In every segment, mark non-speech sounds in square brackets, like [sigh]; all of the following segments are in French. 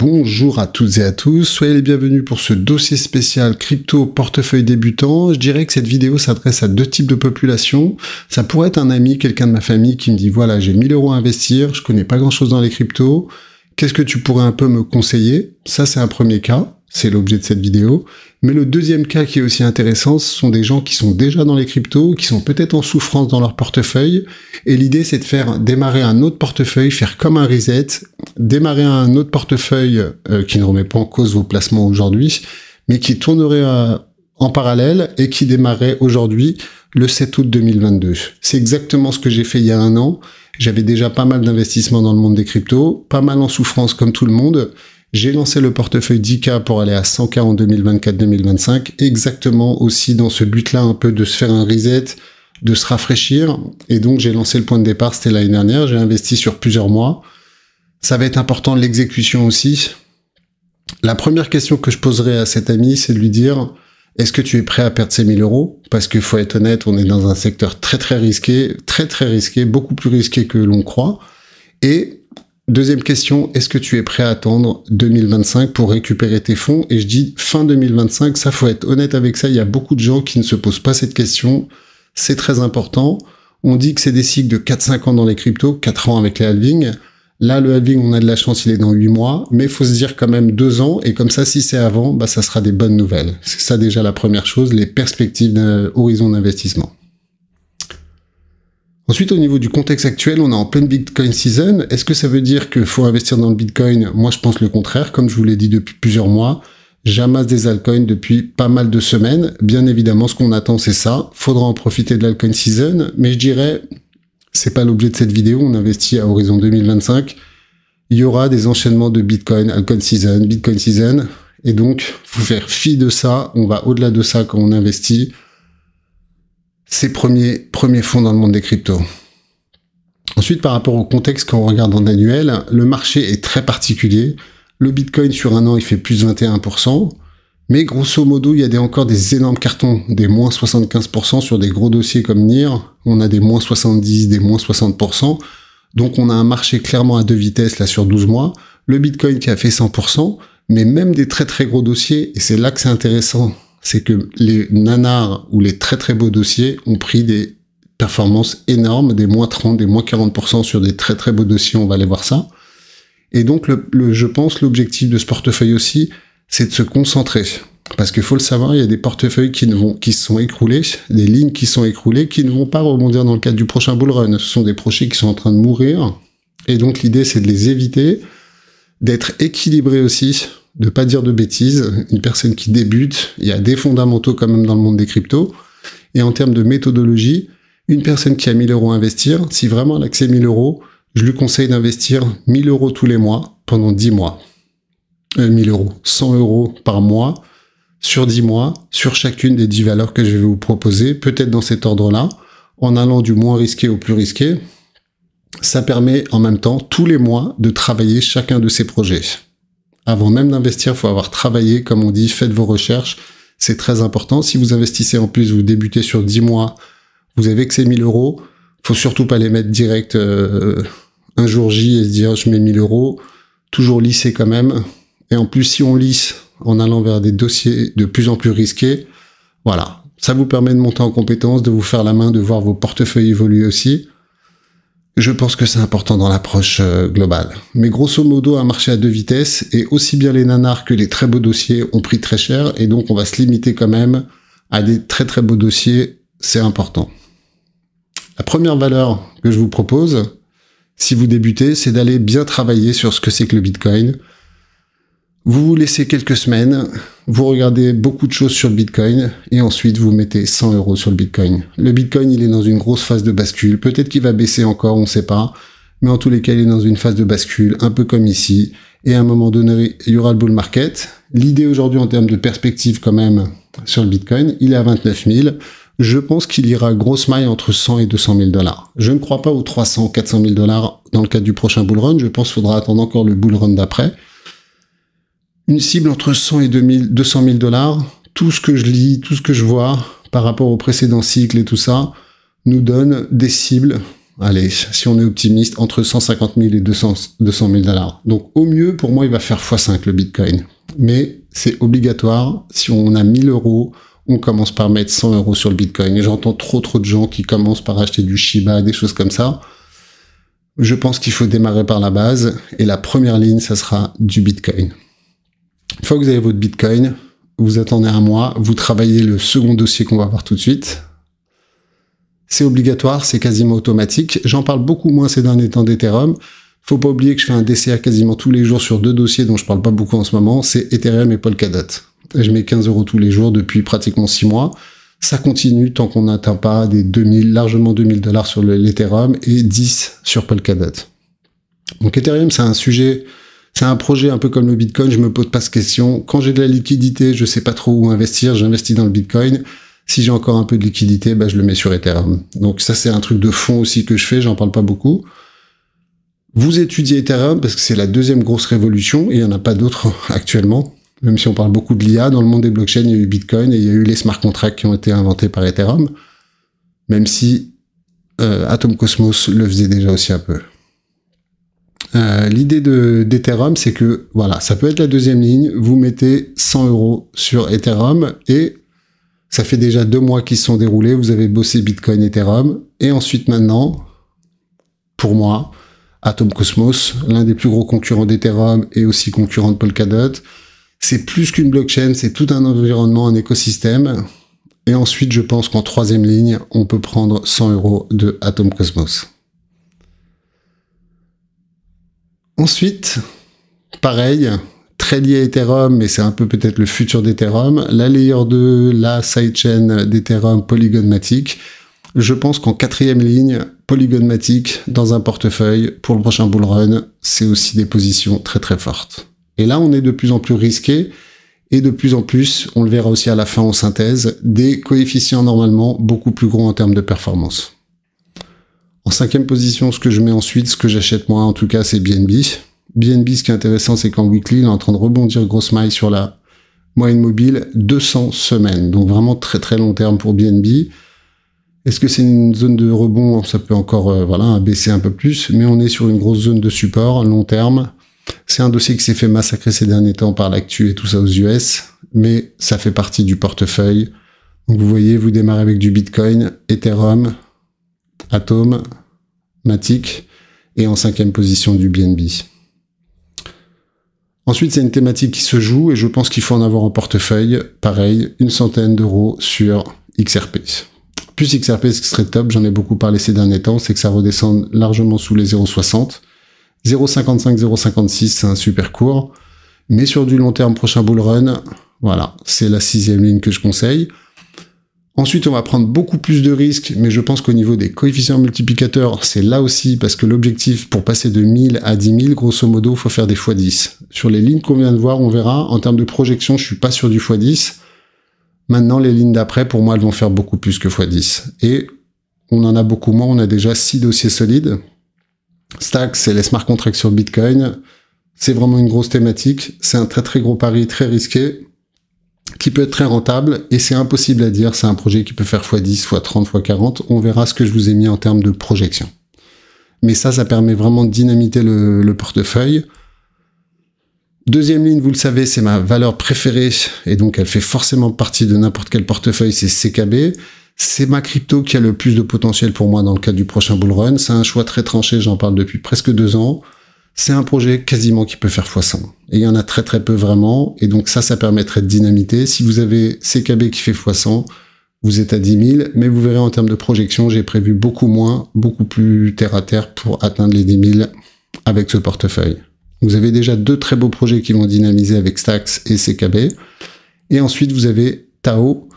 Bonjour à toutes et à tous, soyez les bienvenus pour ce dossier spécial crypto portefeuille débutant. Je dirais que cette vidéo s'adresse à deux types de populations. Ça pourrait être un ami, quelqu'un de ma famille qui me dit voilà j'ai 1000 euros à investir, je connais pas grand chose dans les cryptos, qu'est-ce que tu pourrais un peu me conseiller Ça c'est un premier cas c'est l'objet de cette vidéo. Mais le deuxième cas qui est aussi intéressant, ce sont des gens qui sont déjà dans les cryptos, qui sont peut-être en souffrance dans leur portefeuille. Et l'idée, c'est de faire démarrer un autre portefeuille, faire comme un reset, démarrer un autre portefeuille euh, qui ne remet pas en cause vos placements aujourd'hui, mais qui tournerait euh, en parallèle et qui démarrait aujourd'hui le 7 août 2022. C'est exactement ce que j'ai fait il y a un an. J'avais déjà pas mal d'investissements dans le monde des cryptos, pas mal en souffrance comme tout le monde. J'ai lancé le portefeuille 10K pour aller à 100K en 2024-2025, exactement aussi dans ce but-là un peu de se faire un reset, de se rafraîchir. Et donc j'ai lancé le point de départ, c'était l'année dernière, j'ai investi sur plusieurs mois. Ça va être important l'exécution aussi. La première question que je poserai à cet ami, c'est de lui dire, est-ce que tu es prêt à perdre ces 1000 euros Parce qu'il faut être honnête, on est dans un secteur très très risqué, très très risqué, beaucoup plus risqué que l'on croit. Et Deuxième question, est-ce que tu es prêt à attendre 2025 pour récupérer tes fonds Et je dis fin 2025, ça faut être honnête avec ça, il y a beaucoup de gens qui ne se posent pas cette question, c'est très important. On dit que c'est des cycles de 4-5 ans dans les cryptos, 4 ans avec les halvings. Là, le halving, on a de la chance, il est dans 8 mois, mais il faut se dire quand même 2 ans, et comme ça, si c'est avant, bah, ça sera des bonnes nouvelles. C'est ça déjà la première chose, les perspectives d'horizon d'investissement. Ensuite, au niveau du contexte actuel, on est en pleine Bitcoin season. Est-ce que ça veut dire qu'il faut investir dans le Bitcoin Moi, je pense le contraire. Comme je vous l'ai dit depuis plusieurs mois, j'amasse des altcoins depuis pas mal de semaines. Bien évidemment, ce qu'on attend, c'est ça. Faudra en profiter de l'altcoin season. Mais je dirais, c'est pas l'objet de cette vidéo. On investit à horizon 2025. Il y aura des enchaînements de Bitcoin, altcoin season, Bitcoin season. Et donc, faut faire fi de ça. On va au-delà de ça quand on investit ces premiers, premiers fonds dans le monde des cryptos. Ensuite, par rapport au contexte, quand on regarde en annuel, le marché est très particulier. Le Bitcoin sur un an, il fait plus 21%. Mais grosso modo, il y a des, encore des énormes cartons, des moins 75% sur des gros dossiers comme NIR. On a des moins 70, des moins 60%. Donc on a un marché clairement à deux vitesses là sur 12 mois. Le Bitcoin qui a fait 100%, mais même des très très gros dossiers, et c'est là que c'est intéressant c'est que les nanars ou les très très beaux dossiers ont pris des performances énormes, des moins 30, des moins 40% sur des très très beaux dossiers, on va aller voir ça. Et donc, le, je pense, l'objectif de ce portefeuille aussi, c'est de se concentrer. Parce qu'il faut le savoir, il y a des portefeuilles qui ne vont, qui se sont écroulés, des lignes qui sont écroulées, qui ne vont pas rebondir dans le cadre du prochain bull run. Ce sont des projets qui sont en train de mourir. Et donc, l'idée, c'est de les éviter, d'être équilibré aussi de pas dire de bêtises, une personne qui débute, il y a des fondamentaux quand même dans le monde des cryptos, et en termes de méthodologie, une personne qui a 1000 euros à investir, si vraiment elle accès 1000 euros, je lui conseille d'investir 1000 euros tous les mois pendant 10 mois. 1000 euh, euros, 100 euros par mois sur 10 mois, sur chacune des 10 valeurs que je vais vous proposer, peut-être dans cet ordre-là, en allant du moins risqué au plus risqué. Ça permet en même temps tous les mois de travailler chacun de ces projets. Avant même d'investir, faut avoir travaillé, comme on dit, faites vos recherches. C'est très important. Si vous investissez en plus, vous débutez sur 10 mois, vous avez que ces 1000 euros. Faut surtout pas les mettre direct euh, un jour J et se dire je mets 1000 euros. Toujours lisser quand même. Et en plus, si on lisse en allant vers des dossiers de plus en plus risqués, voilà. Ça vous permet de monter en compétence, de vous faire la main, de voir vos portefeuilles évoluer aussi. Je pense que c'est important dans l'approche euh, globale. Mais grosso modo, un marché à deux vitesses, et aussi bien les nanars que les très beaux dossiers ont pris très cher, et donc on va se limiter quand même à des très très beaux dossiers, c'est important. La première valeur que je vous propose, si vous débutez, c'est d'aller bien travailler sur ce que c'est que le Bitcoin, vous vous laissez quelques semaines, vous regardez beaucoup de choses sur le Bitcoin et ensuite vous mettez 100 euros sur le Bitcoin. Le Bitcoin, il est dans une grosse phase de bascule. Peut-être qu'il va baisser encore, on ne sait pas. Mais en tous les cas, il est dans une phase de bascule, un peu comme ici. Et à un moment donné, il y aura le bull market. L'idée aujourd'hui en termes de perspective quand même sur le Bitcoin, il est à 29 000. Je pense qu'il ira grosse maille entre 100 et 200 000 dollars. Je ne crois pas aux 300, 400 000 dollars dans le cadre du prochain bull run. Je pense qu'il faudra attendre encore le bull run d'après une cible entre 100 et 200 000 dollars, tout ce que je lis, tout ce que je vois par rapport au précédent cycle et tout ça, nous donne des cibles, allez, si on est optimiste, entre 150 000 et 200, 200 000 dollars. Donc au mieux, pour moi, il va faire x5 le Bitcoin. Mais c'est obligatoire, si on a 1000 euros, on commence par mettre 100 euros sur le Bitcoin. Et j'entends trop trop de gens qui commencent par acheter du Shiba, des choses comme ça. Je pense qu'il faut démarrer par la base, et la première ligne, ça sera du Bitcoin. Une fois que vous avez votre Bitcoin, vous attendez un mois, vous travaillez le second dossier qu'on va voir tout de suite. C'est obligatoire, c'est quasiment automatique. J'en parle beaucoup moins ces derniers temps d'Ethereum. Faut pas oublier que je fais un DCA quasiment tous les jours sur deux dossiers dont je parle pas beaucoup en ce moment, c'est Ethereum et Polkadot. Je mets 15 euros tous les jours depuis pratiquement 6 mois. Ça continue tant qu'on n'atteint pas des 2000, largement 2000 dollars sur l'Ethereum et 10 sur Polkadot. Donc Ethereum, c'est un sujet c'est un projet un peu comme le Bitcoin, je me pose pas de question. Quand j'ai de la liquidité, je sais pas trop où investir, j'investis dans le Bitcoin. Si j'ai encore un peu de liquidité, bah, je le mets sur Ethereum. Donc ça, c'est un truc de fond aussi que je fais, j'en parle pas beaucoup. Vous étudiez Ethereum parce que c'est la deuxième grosse révolution et il n'y en a pas d'autres [laughs] actuellement. Même si on parle beaucoup de l'IA, dans le monde des blockchains, il y a eu Bitcoin et il y a eu les smart contracts qui ont été inventés par Ethereum. Même si euh, Atom Cosmos le faisait déjà aussi un peu. Euh, l'idée d'Ethereum, c'est que voilà, ça peut être la deuxième ligne. Vous mettez 100 euros sur Ethereum et ça fait déjà deux mois qu'ils se sont déroulés. Vous avez bossé Bitcoin, Ethereum et ensuite maintenant, pour moi, Atom Cosmos, l'un des plus gros concurrents d'Ethereum et aussi concurrent de Polkadot. C'est plus qu'une blockchain, c'est tout un environnement, un écosystème. Et ensuite, je pense qu'en troisième ligne, on peut prendre 100 euros de Atom Cosmos. Ensuite, pareil, très lié à Ethereum, mais c'est un peu peut-être le futur d'Ethereum, la Layer 2, la sidechain d'Ethereum polygonmatique, Je pense qu'en quatrième ligne, polygonmatique, dans un portefeuille pour le prochain bull run, c'est aussi des positions très très fortes. Et là, on est de plus en plus risqué et de plus en plus, on le verra aussi à la fin en synthèse, des coefficients normalement beaucoup plus gros en termes de performance cinquième position, ce que je mets ensuite, ce que j'achète moi en tout cas, c'est BNB. BNB, ce qui est intéressant, c'est qu'en weekly, il est en train de rebondir grosse maille sur la moyenne mobile, 200 semaines. Donc vraiment très très long terme pour BNB. Est-ce que c'est une zone de rebond Ça peut encore euh, voilà baisser un peu plus, mais on est sur une grosse zone de support long terme. C'est un dossier qui s'est fait massacrer ces derniers temps par l'actu et tout ça aux US, mais ça fait partie du portefeuille. Donc vous voyez, vous démarrez avec du Bitcoin, Ethereum, Atom, et en cinquième position du BNB. Ensuite, c'est une thématique qui se joue et je pense qu'il faut en avoir en portefeuille. Pareil, une centaine d'euros sur XRP. Plus XRP, ce qui serait top, j'en ai beaucoup parlé ces derniers temps, c'est que ça redescende largement sous les 0,60. 0,55, 0,56, c'est un super court, Mais sur du long terme, prochain bull run, voilà, c'est la sixième ligne que je conseille. Ensuite, on va prendre beaucoup plus de risques, mais je pense qu'au niveau des coefficients multiplicateurs, c'est là aussi parce que l'objectif pour passer de 1000 à 10 000, grosso modo, faut faire des fois 10 Sur les lignes qu'on vient de voir, on verra. En termes de projection, je suis pas sûr du x10. Maintenant, les lignes d'après, pour moi, elles vont faire beaucoup plus que x10. Et on en a beaucoup moins. On a déjà 6 dossiers solides. Stacks, c'est les smart contracts sur Bitcoin. C'est vraiment une grosse thématique. C'est un très très gros pari, très risqué qui peut être très rentable et c'est impossible à dire, c'est un projet qui peut faire x10, x30, x40, on verra ce que je vous ai mis en termes de projection. Mais ça, ça permet vraiment de dynamiter le, portefeuille. Deuxième ligne, vous le savez, c'est ma valeur préférée et donc elle fait forcément partie de n'importe quel portefeuille, c'est CKB. C'est ma crypto qui a le plus de potentiel pour moi dans le cadre du prochain bull run. C'est un choix très tranché, j'en parle depuis presque deux ans c'est un projet quasiment qui peut faire x100. Et il y en a très très peu vraiment. Et donc ça, ça permettrait de dynamiter. Si vous avez CKB qui fait x100, vous êtes à 10 000. Mais vous verrez en termes de projection, j'ai prévu beaucoup moins, beaucoup plus terre à terre pour atteindre les 10 000 avec ce portefeuille. Vous avez déjà deux très beaux projets qui vont dynamiser avec Stax et CKB. Et ensuite, vous avez Tao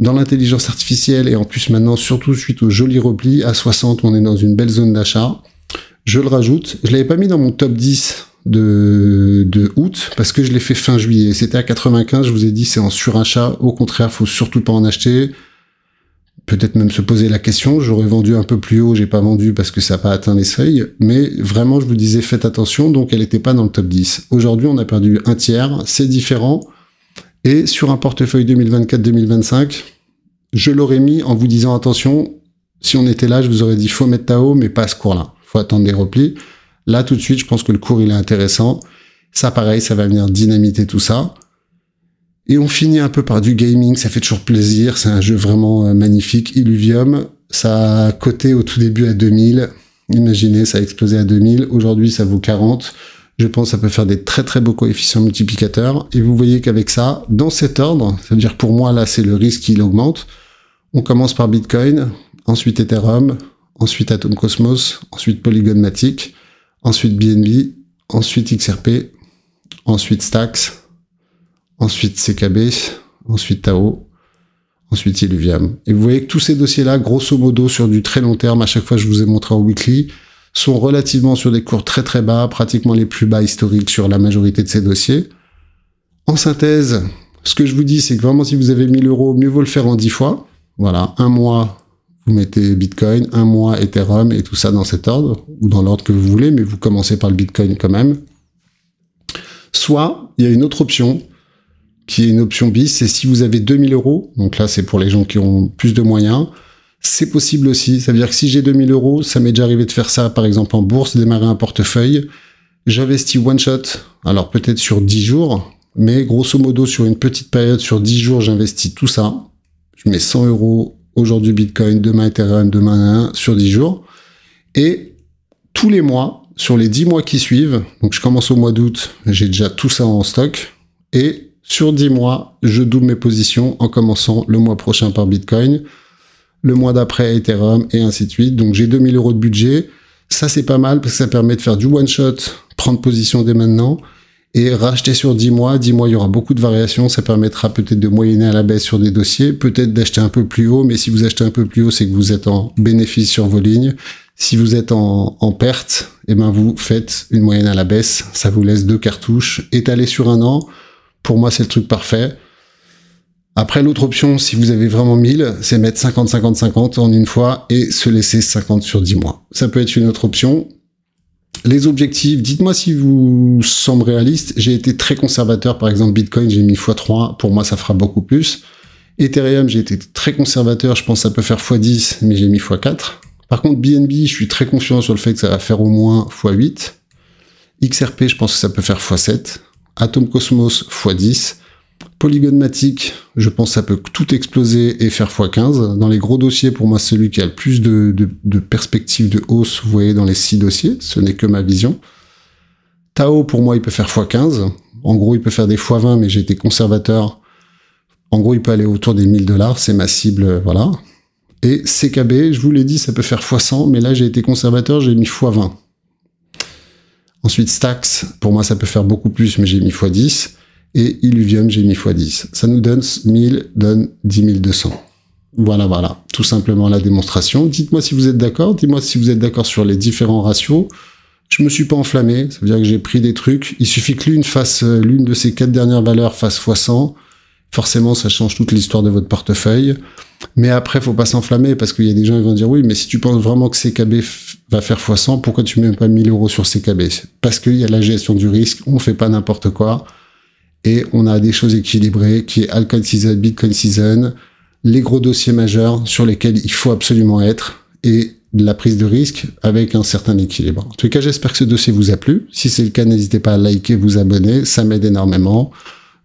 dans l'intelligence artificielle et en plus maintenant, surtout suite au joli repli, à 60, on est dans une belle zone d'achat. Je le rajoute. Je l'avais pas mis dans mon top 10 de, août parce que je l'ai fait fin juillet. C'était à 95. Je vous ai dit c'est en surachat. Au contraire, faut surtout pas en acheter. Peut-être même se poser la question. J'aurais vendu un peu plus haut. J'ai pas vendu parce que ça n'a pas atteint les seuils. Mais vraiment, je vous disais faites attention. Donc elle n'était pas dans le top 10. Aujourd'hui, on a perdu un tiers. C'est différent. Et sur un portefeuille 2024-2025, je l'aurais mis en vous disant attention, si on était là, je vous aurais dit faut mettre haut, mais pas à ce cours-là faut attendre des replis. Là, tout de suite, je pense que le cours, il est intéressant. Ça, pareil, ça va venir dynamiter tout ça. Et on finit un peu par du gaming, ça fait toujours plaisir, c'est un jeu vraiment euh, magnifique. Illuvium, ça a coté au tout début à 2000. Imaginez, ça a explosé à 2000. Aujourd'hui, ça vaut 40. Je pense ça peut faire des très très beaux coefficients multiplicateurs. Et vous voyez qu'avec ça, dans cet ordre, c'est à dire pour moi là, c'est le risque qui augmente. On commence par Bitcoin, ensuite Ethereum, ensuite Atom Cosmos, ensuite Polygon ensuite BNB, ensuite XRP, ensuite Stax, ensuite CKB, ensuite Tao, ensuite Illuvium. Et vous voyez que tous ces dossiers-là, grosso modo, sur du très long terme, à chaque fois je vous ai montré en weekly, sont relativement sur des cours très très bas, pratiquement les plus bas historiques sur la majorité de ces dossiers. En synthèse, ce que je vous dis, c'est que vraiment si vous avez 1000 euros, mieux vaut le faire en 10 fois. Voilà, un mois, vous mettez Bitcoin, un mois Ethereum et tout ça dans cet ordre, ou dans l'ordre que vous voulez, mais vous commencez par le Bitcoin quand même. Soit, il y a une autre option, qui est une option bis, c'est si vous avez 2000 euros, donc là c'est pour les gens qui ont plus de moyens, c'est possible aussi. Ça veut dire que si j'ai 2000 euros, ça m'est déjà arrivé de faire ça, par exemple en bourse, démarrer un portefeuille, j'investis one shot, alors peut-être sur 10 jours, mais grosso modo sur une petite période, sur 10 jours, j'investis tout ça, je mets 100 euros aujourd'hui Bitcoin, demain Ethereum, demain sur 10 jours. Et tous les mois, sur les 10 mois qui suivent, donc je commence au mois d'août, j'ai déjà tout ça en stock. Et sur 10 mois, je double mes positions en commençant le mois prochain par Bitcoin, le mois d'après Ethereum et ainsi de suite. Donc j'ai 2000 euros de budget. Ça, c'est pas mal parce que ça permet de faire du one shot, prendre position dès maintenant et racheter sur 10 mois. 10 mois, il y aura beaucoup de variations. Ça permettra peut-être de moyenner à la baisse sur des dossiers, peut-être d'acheter un peu plus haut, mais si vous achetez un peu plus haut, c'est que vous êtes en bénéfice sur vos lignes. Si vous êtes en, perte, et eh ben vous faites une moyenne à la baisse. Ça vous laisse deux cartouches étalées sur un an. Pour moi, c'est le truc parfait. Après, l'autre option, si vous avez vraiment 1000, c'est mettre 50, 50, 50 en une fois et se laisser 50 sur 10 mois. Ça peut être une autre option les objectifs, dites-moi si vous semblez réaliste. J'ai été très conservateur, par exemple Bitcoin, j'ai mis x3, pour moi ça fera beaucoup plus. Ethereum, j'ai été très conservateur, je pense que ça peut faire x10, mais j'ai mis x4. Par contre, BNB, je suis très confiant sur le fait que ça va faire au moins x8. XRP, je pense que ça peut faire x7. Atom Cosmos x10. Polygonmatique, je pense que ça peut tout exploser et faire x15. Dans les gros dossiers, pour moi, celui qui a le plus de, perspectives de hausse, vous voyez, dans les six dossiers, ce n'est que ma vision. Tao, pour moi, il peut faire x15. En gros, il peut faire des x20, mais j'ai été conservateur. En gros, il peut aller autour des 1000 dollars, c'est ma cible, euh, voilà. Et CKB, je vous l'ai dit, ça peut faire x100, mais là, j'ai été conservateur, j'ai mis x20. Ensuite, Stax, pour moi, ça peut faire beaucoup plus, mais j'ai mis x10 et Illuvium, j'ai mis x10. Ça nous donne 1000, donne 10200. Voilà, voilà. Tout simplement la démonstration. Dites-moi si vous êtes d'accord. Dites-moi si vous êtes d'accord sur les différents ratios. Je me suis pas enflammé. Ça veut dire que j'ai pris des trucs. Il suffit que l'une fasse, euh, l'une de ces quatre dernières valeurs fasse x100. Forcément, ça change toute l'histoire de votre portefeuille. Mais après, faut pas s'enflammer parce qu'il y a des gens qui vont dire oui, mais si tu penses vraiment que CKB va faire x100, pourquoi tu mets pas 1000 euros sur CKB? Parce qu'il y a la gestion du risque. On fait pas n'importe quoi. Et on a des choses équilibrées qui est Alcoin Season, Bitcoin Season, les gros dossiers majeurs sur lesquels il faut absolument être et la prise de risque avec un certain équilibre. En tout cas, j'espère que ce dossier vous a plu. Si c'est le cas, n'hésitez pas à liker, vous abonner, ça m'aide énormément.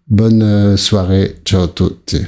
Bonne euh, soirée, ciao tous.